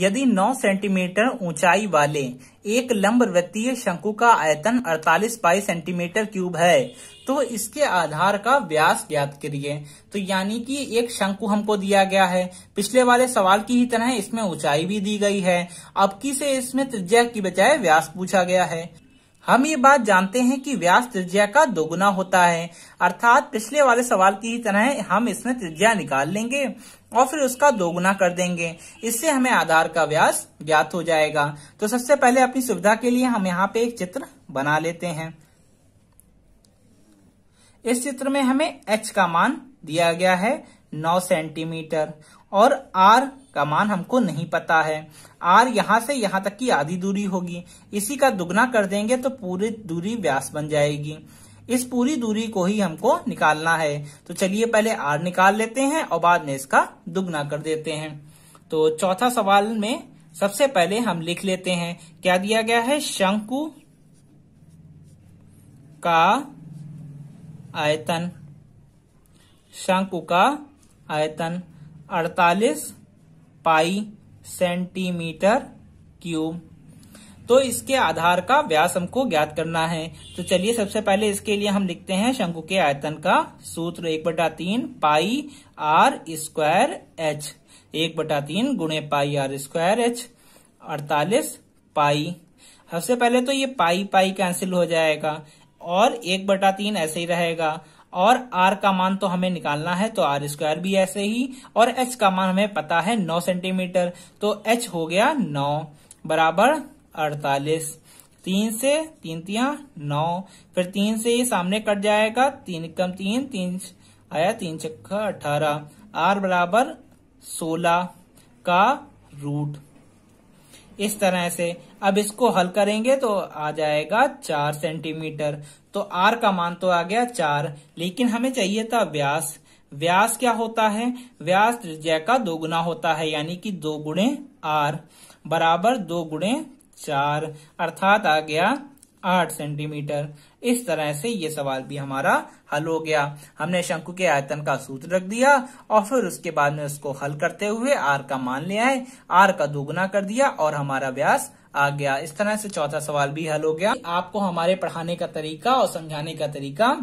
यदि 9 सेंटीमीटर ऊंचाई वाले एक लंब वृत्तीय शंकु का आयतन 48 पाई सेंटीमीटर क्यूब है तो इसके आधार का व्यास ज्ञात करिए तो यानी कि एक शंकु हमको दिया गया है पिछले वाले सवाल की ही तरह इसमें ऊंचाई भी दी गई है अब की से इसमें त्रिज्या की बजाय व्यास पूछा गया है हम ये बात जानते हैं कि व्यास त्रिज्या का दोगुना होता है अर्थात पिछले वाले सवाल की ही तरह हम इसमें त्रिज्या निकाल लेंगे और फिर उसका दोगुना कर देंगे इससे हमें आधार का व्यास ज्ञात हो जाएगा तो सबसे पहले अपनी सुविधा के लिए हम यहाँ पे एक चित्र बना लेते हैं इस चित्र में हमें h का मान दिया गया है 9 सेंटीमीटर और r का मान हमको नहीं पता है आर यहां से यहां तक की आधी दूरी होगी इसी का दुगना कर देंगे तो पूरी दूरी व्यास बन जाएगी इस पूरी दूरी को ही हमको निकालना है तो चलिए पहले आर निकाल लेते हैं और बाद में इसका दुगना कर देते हैं तो चौथा सवाल में सबसे पहले हम लिख लेते हैं क्या दिया गया है शंकु का आयतन शंकु का आयतन पाई सेंटीमीटर क्यूब तो इसके आधार का व्यास हमको ज्ञात करना है तो चलिए सबसे पहले इसके लिए हम लिखते हैं शंकु के आयतन का सूत्र एक बटा तीन पाई आर स्क्वायर एच एक बटा तीन गुणे पाई आर स्क्वायर एच अड़तालीस पाई सबसे पहले तो ये पाई पाई कैंसिल हो जाएगा और एक बटा तीन ऐसे ही रहेगा और आर का मान तो हमें निकालना है तो आर स्क्वायर भी ऐसे ही और एच का मान हमें पता है नौ सेंटीमीटर तो एच हो गया नौ बराबर अड़तालीस तीन से तीन तिया नौ फिर तीन से ये सामने कट जाएगा तीन कम तीन तीन आया तीन चक्का अठारह आर बराबर सोलह का रूट इस तरह से अब इसको हल करेंगे तो आ जाएगा चार सेंटीमीटर तो आर का मान तो आ गया चार लेकिन हमें चाहिए था व्यास व्यास क्या होता है व्यास त्रिज्या का दोगुना होता है यानी कि दो गुणे आर बराबर दो गुणे चार अर्थात आ गया आठ सेंटीमीटर इस तरह से ये सवाल भी हमारा हल हो गया हमने शंकु के आयतन का सूत्र रख दिया और फिर उसके बाद में उसको हल करते हुए आर का मान ले आए आर का दोगुना कर दिया और हमारा व्यास आ गया इस तरह से चौथा सवाल भी हल हो गया आपको हमारे पढ़ाने का तरीका और समझाने का तरीका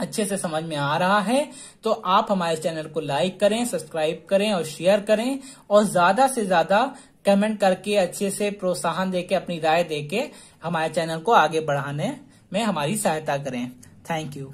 अच्छे से समझ में आ रहा है तो आप हमारे चैनल को लाइक करें सब्सक्राइब करें और शेयर करें और ज्यादा से ज्यादा कमेंट करके अच्छे से प्रोत्साहन देके अपनी राय देके हमारे चैनल को आगे बढ़ाने में हमारी सहायता करें थैंक यू